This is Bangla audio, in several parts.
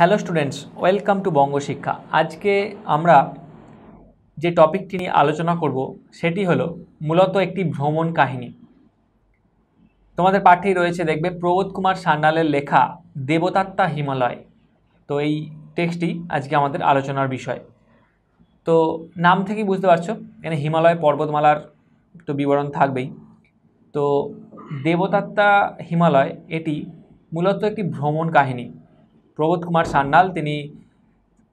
hello students welcome to Bangashiksha আজকে আমরা যে টপিকটি নিয়ে আলোচনা করব সেটি হলো মূলত একটি ভ্রমণ কাহিনী তোমাদের পাঠেই রয়েছে দেখবে প্রবোধ কুমার সান্যালের লেখা দেবতাত্তা হিমালয় তো এই টেক্সটটি আজকে আমাদের আলোচনার বিষয় তো নাম থেকেই বুঝতে পারছো এখানে হিমালয় পর্বতমালার তো বিবরণ থাকবেই তো দেবতাত্তা হিমালয় এটি মূলত একটি ভ্রমণ কাহিনী প্রবোধ কুমার সান্যাল তিনি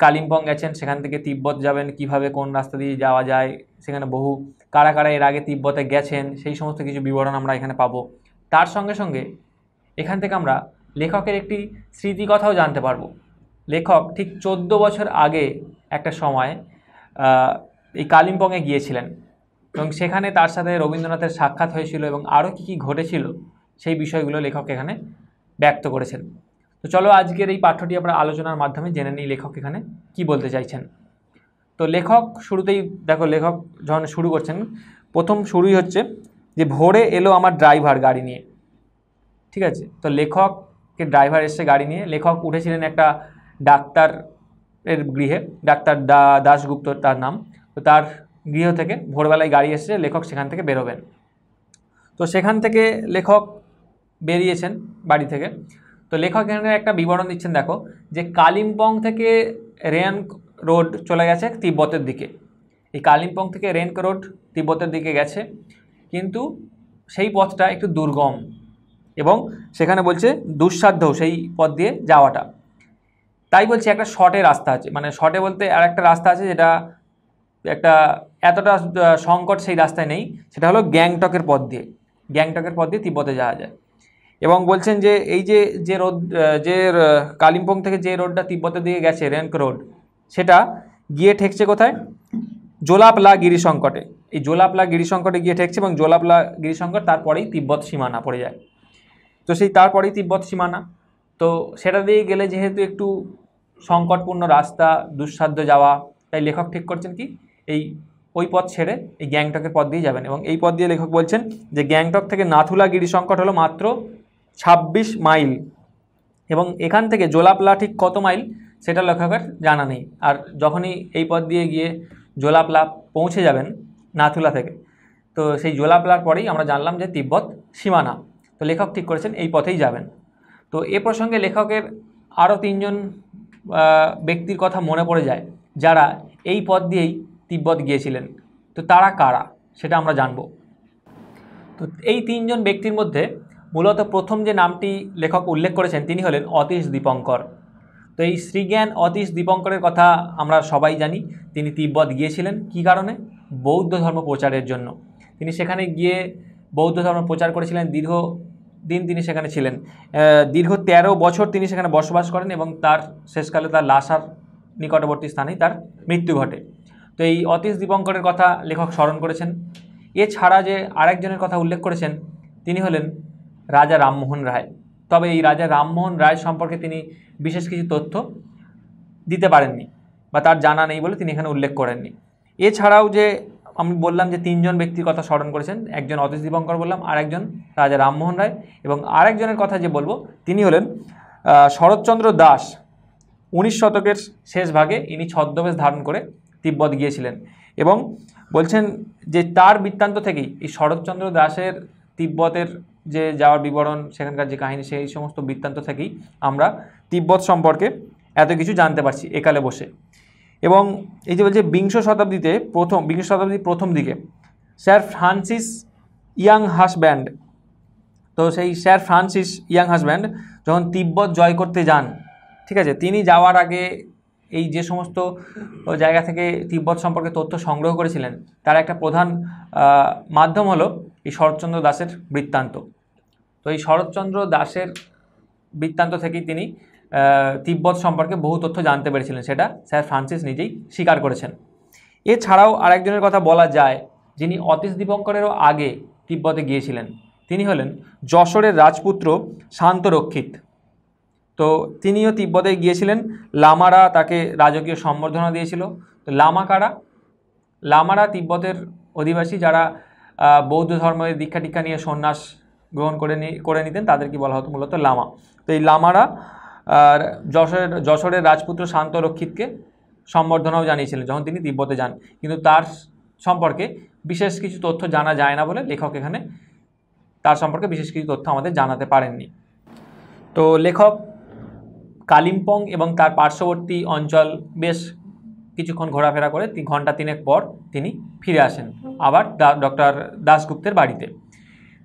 কালিম্পং গেছেন সেখান থেকে তিব্বত যাবেন কিভাবে কোন রাস্তা দিয়ে যাওয়া যায় সেখানে বহু কারা কারা এর আগে তিব্বতে গেছেন সেই সমস্ত কিছু বিবরণ আমরা এখানে পাবো তার সঙ্গে সঙ্গে এখান থেকে আমরা লেখকের একটি স্মৃতিকথাও জানতে পারবো লেখক ঠিক চোদ্দ বছর আগে একটা সময় এই কালিম্পংয়ে গিয়েছিলেন এবং সেখানে তার সাথে রবীন্দ্রনাথের সাক্ষাৎ হয়েছিল এবং আরও কী কী ঘটেছিল সেই বিষয়গুলো লেখক এখানে ব্যক্ত করেছেন তো চলো আজকের এই পাঠ্যটি আমরা আলোচনার মাধ্যমে জেনে নিই লেখক এখানে কি বলতে চাইছেন তো লেখক শুরুতেই দেখো লেখক যখন শুরু করছেন প্রথম শুরুই হচ্ছে যে ভোরে এলো আমার ড্রাইভার গাড়ি নিয়ে ঠিক আছে তো লেখককে ড্রাইভার এসছে গাড়ি নিয়ে লেখক উঠেছিলেন একটা ডাক্তার এর গৃহে ডাক্তার দা দাশগুপ্ত তার নাম তো তার গৃহ থেকে ভোরবেলায় গাড়ি এসছে লেখক সেখান থেকে বেরোবেন তো সেখান থেকে লেখক বেরিয়েছেন বাড়ি থেকে তো লেখক এখানে একটা বিবরণ দিচ্ছেন দেখো যে কালিম্পং থেকে রেন রোড চলে গেছে তিব্বতের দিকে এই কালিম্পং থেকে রেনক রোড তিব্বতের দিকে গেছে কিন্তু সেই পথটা একটু দুর্গম এবং সেখানে বলছে দুঃসাধ্য সেই পথ দিয়ে যাওয়াটা তাই বলছে একটা শর্টে রাস্তা আছে মানে শর্টে বলতে আর একটা রাস্তা আছে যেটা একটা এতটা সংকট সেই রাস্তায় নেই সেটা হলো গ্যাংটকের পথ দিয়ে গ্যাংটকের পথ দিয়ে তিব্বতে যাওয়া যায় এবং বলছেন যে এই যে যে রোড যে কালিম্পং থেকে যে রোডটা তিব্বতের দিকে গেছে র্যাঙ্ক রোড সেটা গিয়ে ঠেকছে কোথায় জোলাপলা সংকটে এই জোলাপলা গিরিসংকটে গিয়ে ঠেকছে এবং জোলাপলা গিরিসংকট তারপরেই তিব্বত সীমানা পড়ে যায় তো সেই তারপরেই তিব্বত সীমানা তো সেটা দিয়ে গেলে যেহেতু একটু সংকটপূর্ণ রাস্তা দুঃসাধ্য যাওয়া তাই লেখক ঠিক করছেন কি এই ওই পথ ছেড়ে এই গ্যাংটকের পথ দিয়ে যাবেন এবং এই পথ দিয়ে লেখক বলছেন যে গ্যাংটক থেকে নাথুলা গিরিসংকট হলো মাত্র ছাব্বিশ মাইল এবং এখান থেকে জোলাপলা ঠিক কত মাইল সেটা লেখকের জানা নেই আর যখনই এই পথ দিয়ে গিয়ে জোলাপলা পৌঁছে যাবেন নাথুলা থেকে তো সেই জোলাপলার পরেই আমরা জানলাম যে তিব্বত সীমানা তো লেখক ঠিক করেছেন এই পথেই যাবেন তো এ প্রসঙ্গে লেখকের আরও তিনজন ব্যক্তির কথা মনে পড়ে যায় যারা এই পথ দিয়েই তিব্বত গিয়েছিলেন তো তারা কারা সেটা আমরা জানব তো এই তিনজন ব্যক্তির মধ্যে মূলত প্রথম যে নামটি লেখক উল্লেখ করেছেন তিনি হলেন অতীশ দীপঙ্কর তো এই শ্রীজ্ঞান অতীশ দীপঙ্করের কথা আমরা সবাই জানি তিনি তিব্বত গিয়েছিলেন কি কারণে বৌদ্ধ ধর্ম প্রচারের জন্য তিনি সেখানে গিয়ে বৌদ্ধ ধর্ম প্রচার করেছিলেন দীর্ঘ দিন তিনি সেখানে ছিলেন দীর্ঘ ১৩ বছর তিনি সেখানে বসবাস করেন এবং তার শেষকালে তার লাশার নিকটবর্তী স্থানেই তার মৃত্যু ঘটে তো এই অতীশ দীপঙ্করের কথা লেখক স্মরণ করেছেন এছাড়া যে আরেকজনের কথা উল্লেখ করেছেন তিনি হলেন রাজা রামমোহন রায় তবে এই রাজা রামমোহন রায় সম্পর্কে তিনি বিশেষ কিছু তথ্য দিতে পারেননি বা তার জানা নেই বলে তিনি এখানে উল্লেখ করেননি এছাড়াও যে আমি বললাম যে তিনজন ব্যক্তির কথা স্মরণ করেছেন একজন অতীশ দীপঙ্কর বললাম আর একজন রাজা রামমোহন রায় এবং আরেকজনের কথা যে বলবো তিনি হলেন শরৎচন্দ্র দাস উনিশ শতকের শেষ ভাগে ইনি ছদ্মবেশ ধারণ করে তিব্বত গিয়েছিলেন এবং বলছেন যে তার বৃত্তান্ত থেকেই এই শরৎচন্দ্র দাসের তিব্বতের যে যাওয়ার বিবরণ সেখানকার যে কাহিনী সেই সমস্ত বৃত্তান্ত থেকেই আমরা তিব্বত সম্পর্কে এত কিছু জানতে পারছি একালে বসে এবং এই যে বলছে বিংশ শতাব্দীতে প্রথম বিংশ শতাব্দীর প্রথম দিকে স্যার ফ্রান্সিস ইয়াং হাসব্যান্ড তো সেই স্যার ফ্রান্সিস ইয়াং হাসব্যান্ড যখন তিব্বত জয় করতে যান ঠিক আছে তিনি যাওয়ার আগে এই যে সমস্ত জায়গা থেকে তিব্বত সম্পর্কে তথ্য সংগ্রহ করেছিলেন তার একটা প্রধান মাধ্যম হলো এই শরৎচন্দ্র দাসের বৃত্তান্ত তো এই শরৎচন্দ্র দাসের বৃত্তান্ত থেকেই তিনি তিব্বত সম্পর্কে বহু তথ্য জানতে পেরেছিলেন সেটা স্যার ফ্রান্সিস নিজেই স্বীকার করেছেন এছাড়াও আরেকজনের কথা বলা যায় যিনি অতীশ দীপঙ্করেরও আগে তিব্বতে গিয়েছিলেন তিনি হলেন যশোরের রাজপুত্র শান্ত রক্ষিত তো তিনিও তিব্বতে গিয়েছিলেন লামারা তাকে রাজকীয় সম্বর্ধনা দিয়েছিল তো লামাকারা লামারা তিব্বতের অধিবাসী যারা বৌদ্ধ ধর্মের দীক্ষা টিক্ষা নিয়ে সন্ন্যাস গ্রহণ করে করে নিতেন তাদেরকে বলা হতো মূলত লামা তো এই লামারা আর যশোরের যশোরের রাজপুত্র শান্ত রক্ষিতকে সম্বর্ধনাও জানিয়েছিলেন যখন তিনি তিব্বতে যান কিন্তু তার সম্পর্কে বিশেষ কিছু তথ্য জানা যায় না বলে লেখক এখানে তার সম্পর্কে বিশেষ কিছু তথ্য আমাদের জানাতে পারেননি তো লেখক কালিম্পং এবং তার পার্শ্ববর্তী অঞ্চল বেশ কিছুক্ষণ ঘোরাফেরা করে ঘন্টা তিনেক পর তিনি ফিরে আসেন আবার ডক্টর দাসগুপ্তের বাড়িতে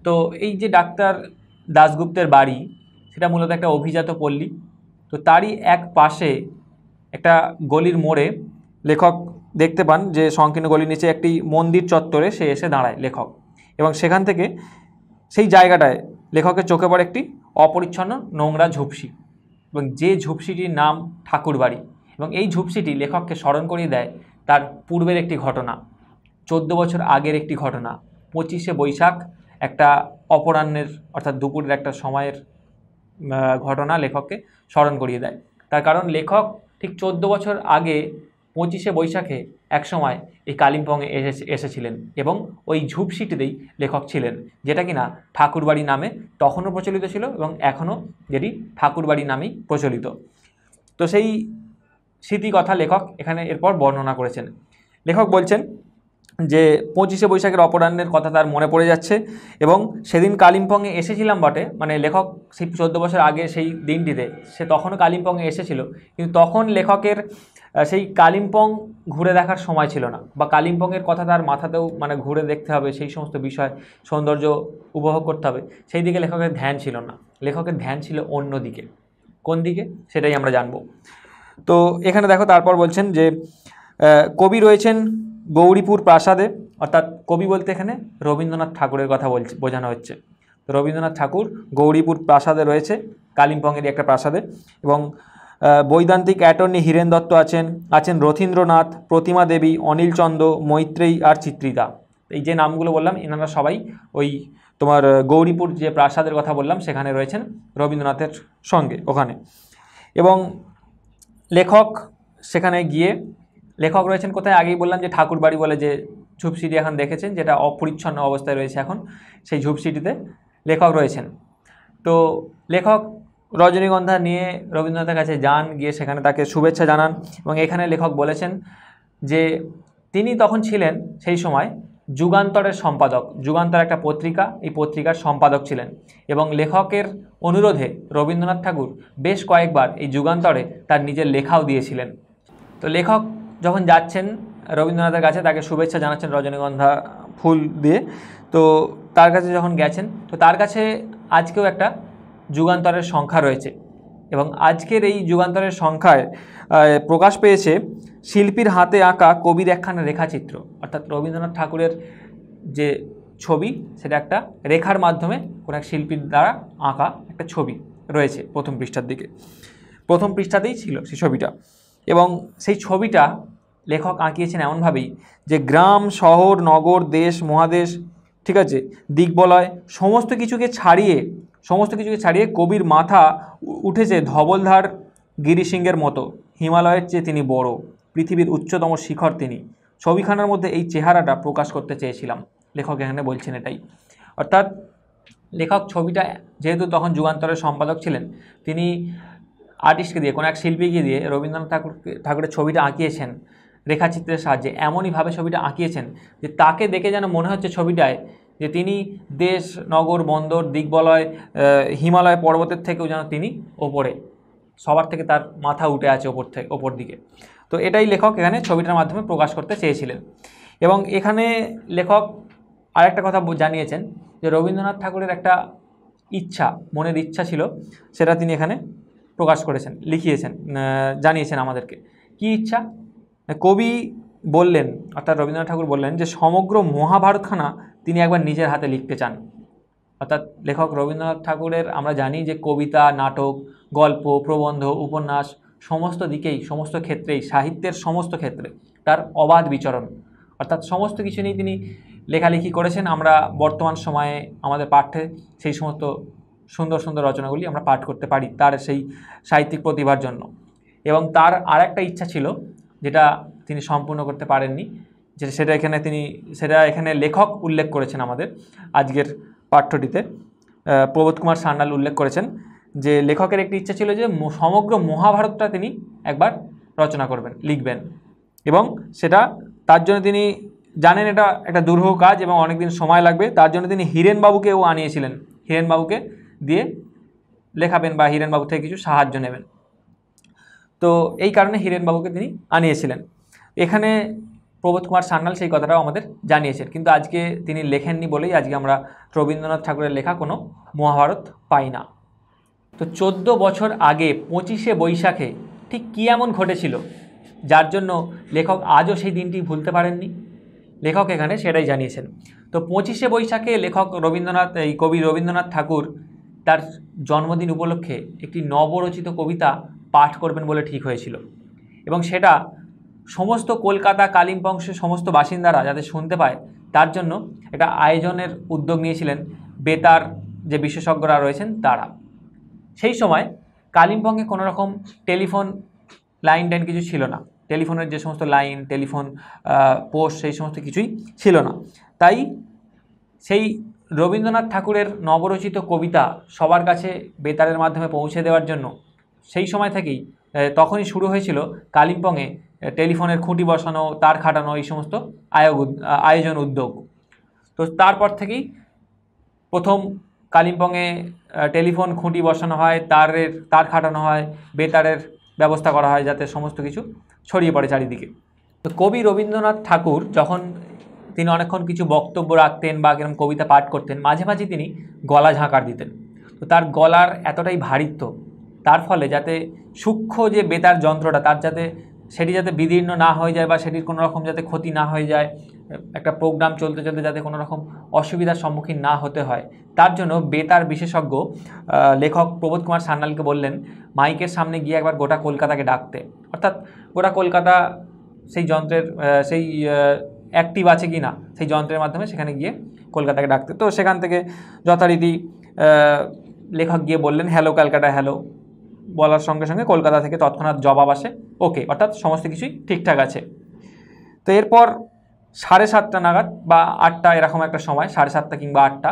তো এই যে ডাক্তার দাসগুপ্তের বাড়ি সেটা মূলত একটা অভিজাত পল্লী তো তারই এক পাশে একটা গলির মোড়ে লেখক দেখতে পান যে সংকীর্ণ গলির নিচে একটি মন্দির চত্বরে সে এসে দাঁড়ায় লেখক এবং সেখান থেকে সেই জায়গাটায় লেখকের চোখে পড়ে একটি অপরিচ্ছন্ন নোংরা ঝুপসি এবং যে ঝুপসিটির নাম ঠাকুরবাড়ি এবং এই ঝুপসিটি লেখককে স্মরণ করিয়ে দেয় তার পূর্বের একটি ঘটনা চোদ্দ বছর আগের একটি ঘটনা পঁচিশে বৈশাখ একটা অপরাহ্নের অর্থাৎ দুপুরের একটা সময়ের ঘটনা লেখককে স্মরণ করিয়ে দেয় তার কারণ লেখক ঠিক চোদ্দ বছর আগে পঁচিশে বৈশাখে একসময় এই কালিম্পংয়ে এসে এসেছিলেন এবং ওই ঝুপসিটিতেই লেখক ছিলেন যেটা কিনা ঠাকুরবাড়ি নামে তখনও প্রচলিত ছিল এবং এখনও যেটি ঠাকুরবাড়ি নামেই প্রচলিত তো সেই স্মৃতিকথা লেখক এখানে এরপর বর্ণনা করেছেন লেখক বলছেন যে পঁচিশে বৈশাখের অপরাহ্নের কথা তার মনে পড়ে যাচ্ছে এবং সেদিন কালিম্পংয়ে এসেছিলাম বটে মানে লেখক সেই চোদ্দো বছর আগে সেই দিনটিতে সে তখনও কালিম্পংয়ে এসেছিল কিন্তু তখন লেখকের সেই কালিম্পং ঘুরে দেখার সময় ছিল না বা কালিম্পংয়ের কথা তার মাথাতেও মানে ঘুরে দেখতে হবে সেই সমস্ত বিষয় সৌন্দর্য উপভোগ করতে হবে সেই দিকে লেখকের ধ্যান ছিল না লেখকের ধ্যান ছিল অন্য দিকে কোন দিকে সেটাই আমরা জানবো তো এখানে দেখো তারপর বলছেন যে কবি রয়েছেন গৌরীপুর প্রাসাদে অর্থাৎ কবি বলতে এখানে রবীন্দ্রনাথ ঠাকুরের কথা বলছে বোঝানো হচ্ছে রবীন্দ্রনাথ ঠাকুর গৌরীপুর প্রাসাদে রয়েছে কালিম্পংয়ের একটা প্রাসাদে এবং বৈদান্তিক অ্যাটর্নি হীরেন দত্ত আছেন আছেন রথীন্দ্রনাথ প্রতিমা দেবী অনিলচন্দ্র মৈত্রেয়ী আর চিত্রিতা এই যে নামগুলো বললাম এনারা সবাই ওই তোমার গৌরীপুর যে প্রাসাদের কথা বললাম সেখানে রয়েছেন রবীন্দ্রনাথের সঙ্গে ওখানে এবং লেখক সেখানে গিয়ে লেখক রয়েছেন কোথায় আগেই বললাম যে ঠাকুরবাড়ি বলে যে ঝুপসিটি এখন দেখেছেন যেটা অপরিচ্ছন্ন অবস্থায় রয়েছে এখন সেই ঝুপসিটিতে লেখক রয়েছেন তো লেখক রজনীগন্ধা নিয়ে রবীন্দ্রনাথের কাছে যান গিয়ে সেখানে তাকে শুভেচ্ছা জানান এবং এখানে লেখক বলেছেন যে তিনি তখন ছিলেন সেই সময় যুগান্তরের সম্পাদক যুগান্তর একটা পত্রিকা এই পত্রিকার সম্পাদক ছিলেন এবং লেখকের অনুরোধে রবীন্দ্রনাথ ঠাকুর বেশ কয়েকবার এই যুগান্তরে তার নিজের লেখাও দিয়েছিলেন তো লেখক যখন যাচ্ছেন রবীন্দ্রনাথের কাছে তাকে শুভেচ্ছা জানাচ্ছেন রজনীগন্ধা ফুল দিয়ে তো তার কাছে যখন গেছেন তো তার কাছে আজকেও একটা যুগান্তরের সংখ্যা রয়েছে এবং আজকের এই যুগান্তরের সংখ্যায় প্রকাশ পেয়েছে শিল্পীর হাতে আঁকা কবির একখানা রেখাচিত্র অর্থাৎ রবীন্দ্রনাথ ঠাকুরের যে ছবি সেটা একটা রেখার মাধ্যমে কোনো এক শিল্পীর দ্বারা আঁকা একটা ছবি রয়েছে প্রথম পৃষ্ঠার দিকে প্রথম পৃষ্ঠাতেই ছিল সেই ছবিটা এবং সেই ছবিটা লেখক আঁকিয়েছেন এমনভাবেই যে গ্রাম শহর নগর দেশ মহাদেশ ঠিক আছে দিকবলয় সমস্ত কিছুকে ছাড়িয়ে সমস্ত কিছুকে ছাড়িয়ে কবির মাথা উঠেছে ধবলধার গিরিসিংহের মতো হিমালয়ের চেয়ে তিনি বড় পৃথিবীর উচ্চতম শিখর তিনি ছবিখানার মধ্যে এই চেহারাটা প্রকাশ করতে চেয়েছিলাম লেখক এখানে বলছেন এটাই অর্থাৎ লেখক ছবিটা যেহেতু তখন যুগান্তরের সম্পাদক ছিলেন তিনি আর্টিস্টকে দিয়ে কোনো এক শিল্পীকে দিয়ে রবীন্দ্রনাথ ঠাকুর ঠাকুরের ছবিটা আঁকিয়েছেন রেখাচিত্রের সাহায্যে এমনইভাবে ছবিটা আঁকিয়েছেন যে তাকে দেখে যেন মনে হচ্ছে ছবিটায় যে তিনি দেশ নগর বন্দর দিগবলয় হিমালয় পর্বতের থেকেও যেন তিনি ওপরে সবার থেকে তার মাথা উঠে আছে ওপর থেকে ওপর দিকে তো এটাই লেখক এখানে ছবিটার মাধ্যমে প্রকাশ করতে চেয়েছিলেন এবং এখানে লেখক আরেকটা কথা জানিয়েছেন যে রবীন্দ্রনাথ ঠাকুরের একটা ইচ্ছা মনের ইচ্ছা ছিল সেটা তিনি এখানে প্রকাশ করেছেন লিখিয়েছেন জানিয়েছেন আমাদেরকে কি ইচ্ছা কবি বললেন অর্থাৎ রবীন্দ্রনাথ ঠাকুর বললেন যে সমগ্র মহাভারতখানা তিনি একবার নিজের হাতে লিখতে চান অর্থাৎ লেখক রবীন্দ্রনাথ ঠাকুরের আমরা জানি যে কবিতা নাটক গল্প প্রবন্ধ উপন্যাস সমস্ত দিকেই সমস্ত ক্ষেত্রেই সাহিত্যের সমস্ত ক্ষেত্রে তার অবাধ বিচরণ অর্থাৎ সমস্ত কিছু নিয়ে তিনি লেখালেখি করেছেন আমরা বর্তমান সময়ে আমাদের পাঠ্যে সেই সমস্ত সুন্দর সুন্দর রচনাগুলি আমরা পাঠ করতে পারি তার সেই সাহিত্যিক প্রতিভার জন্য এবং তার আর একটা ইচ্ছা ছিল যেটা তিনি সম্পূর্ণ করতে পারেননি যে সেটা এখানে তিনি সেটা এখানে লেখক উল্লেখ করেছেন আমাদের আজকের পাঠ্যটিতে প্রবোধ কুমার সান্নাল উল্লেখ করেছেন যে লেখকের একটি ইচ্ছা ছিল যে সমগ্র মহাভারতটা তিনি একবার রচনা করবেন লিখবেন এবং সেটা তার জন্য তিনি জানেন এটা একটা দুর্হ কাজ এবং অনেকদিন সময় লাগবে তার জন্য তিনি হিরেনবাবুকেও আনিয়েছিলেন হিরেনবাবুকে দিয়ে লেখাবেন বা হিরেনবাবু থেকে কিছু সাহায্য নেবেন তো এই কারণে হিরেনবাবুকে তিনি আনিয়েছিলেন এখানে প্রবোধ কুমার সান্যাল সেই কথাটাও আমাদের জানিয়েছেন কিন্তু আজকে তিনি লেখেননি বলেই আজকে আমরা রবীন্দ্রনাথ ঠাকুরের লেখা কোনো মহাভারত পাই না তো চোদ্দ বছর আগে পঁচিশে বৈশাখে ঠিক কী এমন ঘটেছিল যার জন্য লেখক আজও সেই দিনটি ভুলতে পারেননি লেখক এখানে সেটাই জানিয়েছেন তো পঁচিশে বৈশাখে লেখক রবীন্দ্রনাথ এই কবি রবীন্দ্রনাথ ঠাকুর তার জন্মদিন উপলক্ষে একটি নবরচিত কবিতা পাঠ করবেন বলে ঠিক হয়েছিল এবং সেটা সমস্ত কলকাতা কালিম্পংশের সমস্ত বাসিন্দারা যাতে শুনতে পায় তার জন্য একটা আয়োজনের উদ্যোগ নিয়েছিলেন বেতার যে বিশেষজ্ঞরা রয়েছেন তারা সেই সময় কালিম্পংয়ে কোনো রকম টেলিফোন লাইন টাইন কিছু ছিল না টেলিফোনের যে সমস্ত লাইন টেলিফোন পোস্ট সেই সমস্ত কিছুই ছিল না তাই সেই রবীন্দ্রনাথ ঠাকুরের নবরচিত কবিতা সবার কাছে বেতারের মাধ্যমে পৌঁছে দেওয়ার জন্য সেই সময় থেকেই তখনই শুরু হয়েছিল কালিম্পংয়ে টেলিফোনের খুঁটি বসানো তার খাটানো এই সমস্ত আয়োগ আয়োজন উদ্যোগ তো তারপর থেকেই প্রথম কালিম্পংয়ে টেলিফোন খুঁটি বসানো হয় তারের তার খাটানো হয় বেতারের ব্যবস্থা করা হয় যাতে সমস্ত কিছু ছড়িয়ে পড়ে চারিদিকে তো কবি রবীন্দ্রনাথ ঠাকুর যখন তিনি অনেকক্ষণ কিছু বক্তব্য রাখতেন বা এরকম কবিতা পাঠ করতেন মাঝে মাঝে তিনি গলা ঝাঁকার দিতেন তো তার গলার এতটাই ভারিত্ব তার ফলে যাতে সূক্ষ্ম যে বেতার যন্ত্রটা তার যাতে সেটি যাতে বিদীর্ণ না হয়ে যায় বা সেটির কোনো রকম যাতে ক্ষতি না হয়ে যায় একটা প্রোগ্রাম চলতে চলতে যাতে কোনো রকম অসুবিধার সম্মুখীন না হতে হয় তার জন্য বেতার বিশেষজ্ঞ লেখক প্রবোধ কুমার সান্যালকে বললেন মাইকের সামনে গিয়ে একবার গোটা কলকাতাকে ডাকতে অর্থাৎ গোটা কলকাতা সেই যন্ত্রের সেই অ্যাক্টিভ আছে কি না সেই যন্ত্রের মাধ্যমে সেখানে গিয়ে কলকাতাকে ডাকতে তো সেখান থেকে যথারীতি লেখক গিয়ে বললেন হ্যালো কলকাতা হ্যালো বলার সঙ্গে সঙ্গে কলকাতা থেকে তৎক্ষণাৎ জবাব আসে ওকে অর্থাৎ সমস্ত কিছুই ঠিকঠাক আছে তো এরপর সাড়ে সাতটা নাগাদ বা আটটা এরকম একটা সময় সাড়ে সাতটা কিংবা আটটা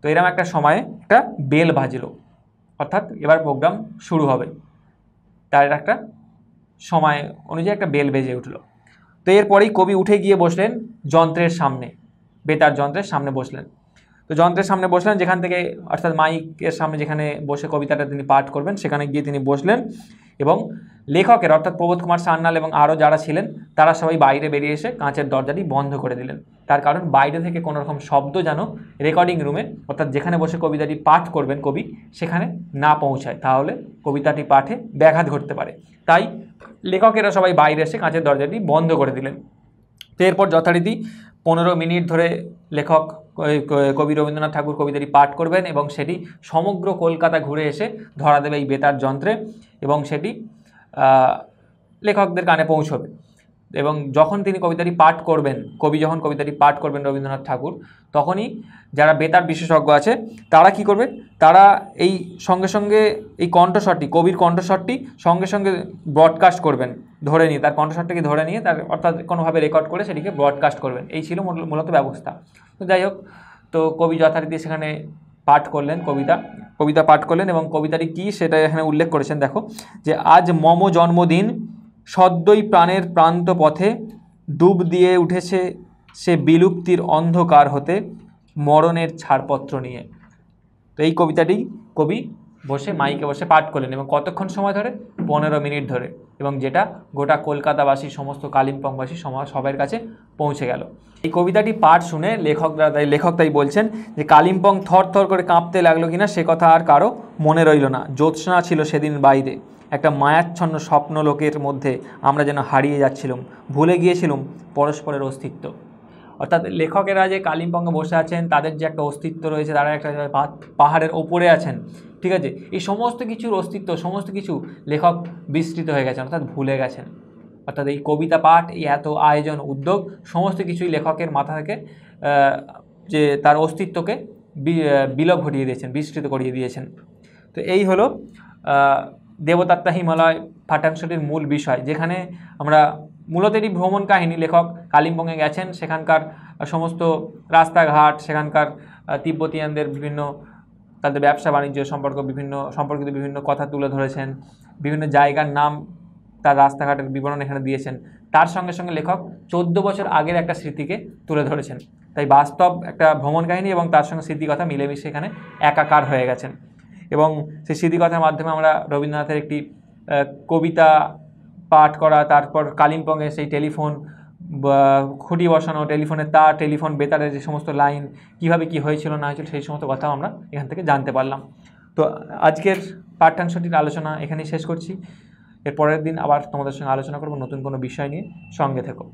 তো এরম একটা সময়ে একটা বেল বাজলো অর্থাৎ এবার প্রোগ্রাম শুরু হবে তার একটা সময় অনুযায়ী একটা বেল বেজে উঠল তো এরপরেই কবি উঠে গিয়ে বসলেন যন্ত্রের সামনে বেতার যন্ত্রের সামনে বসলেন তো যন্ত্রের সামনে বসলেন যেখান থেকে অর্থাৎ মাইকের সামনে যেখানে বসে কবিতাটা তিনি পাঠ করবেন সেখানে গিয়ে তিনি বসলেন এবং লেখকের অর্থাৎ প্রবোধ কুমার সান্যাল এবং আরও যারা ছিলেন তারা সবাই বাইরে বেরিয়ে এসে কাঁচের দরজাটি বন্ধ করে দিলেন তার কারণ বাইরে থেকে কোনো রকম শব্দ যেন রেকর্ডিং রুমে অর্থাৎ যেখানে বসে কবিতাটি পাঠ করবেন কবি সেখানে না পৌঁছায় তাহলে কবিতাটি পাঠে ব্যাঘাত ঘটতে পারে তাই লেখকেরা সবাই বাইরে এসে কাঁচের দরজাটি বন্ধ করে দিলেন তো এরপর যথারীতি পনেরো মিনিট ধরে লেখক কবি রবীন্দ্রনাথ ঠাকুর কবিতাটি পাঠ করবেন এবং সেটি সমগ্র কলকাতা ঘুরে এসে ধরা দেবে এই বেতার যন্ত্রে এবং সেটি লেখকদের কানে পৌঁছবে এবং যখন তিনি কবিতাটি পাঠ করবেন কবি যখন কবিতাটি পাঠ করবেন রবীন্দ্রনাথ ঠাকুর তখনই যারা বেতার বিশেষজ্ঞ আছে তারা কি করবে তারা এই সঙ্গে সঙ্গে এই কণ্ঠস্বরটি কবির কণ্ঠস্বরটি সঙ্গে সঙ্গে ব্রডকাস্ট করবেন ধরে নিয়ে তার কণ্ঠস্বরটাকে ধরে নিয়ে তার অর্থাৎ কোনোভাবে রেকর্ড করে সেটিকে ব্রডকাস্ট করবেন এই ছিল মূলত ব্যবস্থা তো যাই হোক তো কবি যথারীতি সেখানে পাঠ করলেন কবিতা কবিতা পাঠ করলেন এবং কবিতাটি কী সেটা এখানে উল্লেখ করেছেন দেখো যে আজ মম জন্মদিন সদ্যই প্রাণের প্রান্ত পথে ডুব দিয়ে উঠেছে সে বিলুপ্তির অন্ধকার হতে মরণের ছাড়পত্র নিয়ে তো এই কবিতাটি কবি বসে মাইকে বসে পাঠ করলেন এবং কতক্ষণ সময় ধরে পনেরো মিনিট ধরে এবং যেটা গোটা কলকাতাবাসী সমস্ত কালিম্পংবাসী সমাজ সবার কাছে পৌঁছে গেল এই কবিতাটি পাঠ শুনে লেখকরা তাই লেখক তাই বলছেন যে কালিম্পং থর থর করে কাঁপতে লাগলো কিনা সে কথা আর কারো মনে রইল না জ্যোৎস্না ছিল সেদিন বাইরে একটা মায়াচ্ছন্ন স্বপ্ন লোকের মধ্যে আমরা যেন হারিয়ে যাচ্ছিলাম ভুলে গিয়েছিলাম পরস্পরের অস্তিত্ব অর্থাৎ লেখকেরা যে কালিম্পঙ্গে বসে আছেন তাদের যে একটা অস্তিত্ব রয়েছে তারা একটা পাহাড়ের ওপরে আছেন ঠিক আছে এই সমস্ত কিছুর অস্তিত্ব সমস্ত কিছু লেখক বিস্তৃত হয়ে গেছেন অর্থাৎ ভুলে গেছেন অর্থাৎ এই কবিতা পাঠ এই এত আয়োজন উদ্যোগ সমস্ত কিছুই লেখকের মাথা থেকে যে তার অস্তিত্বকে বিলোপ ঘটিয়ে দিয়েছেন বিস্তৃত করিয়ে দিয়েছেন তো এই হলো দেবতাত্মা হিমালয় পাঠাংশটির মূল বিষয় যেখানে আমরা মূলত এটি ভ্রমণ কাহিনী লেখক কালিম্পংয়ে গেছেন সেখানকার সমস্ত রাস্তাঘাট সেখানকার তিব্বতীয়ানদের বিভিন্ন তাদের ব্যবসা বাণিজ্য সম্পর্ক বিভিন্ন সম্পর্কিত বিভিন্ন কথা তুলে ধরেছেন বিভিন্ন জায়গার নাম তার রাস্তাঘাটের বিবরণ এখানে দিয়েছেন তার সঙ্গে সঙ্গে লেখক চোদ্দ বছর আগের একটা স্মৃতিকে তুলে ধরেছেন তাই বাস্তব একটা ভ্রমণ কাহিনী এবং তার সঙ্গে স্মৃতিকথা মিলেমিশে এখানে একাকার হয়ে গেছেন এবং সেই স্মৃতিকথার মাধ্যমে আমরা রবীন্দ্রনাথের একটি কবিতা পাঠ করা তারপর কালিম্পংয়ে সেই টেলিফোন খুঁটি বসানো টেলিফোনের তার টেলিফোন বেতারের যে সমস্ত লাইন কিভাবে কি হয়েছিল না হয়েছিল সেই সমস্ত কথাও আমরা এখান থেকে জানতে পারলাম তো আজকের পাঠ্যাংশটির আলোচনা এখানেই শেষ করছি এর পরের দিন আবার তোমাদের সঙ্গে আলোচনা করব নতুন কোনো বিষয় নিয়ে সঙ্গে থেকো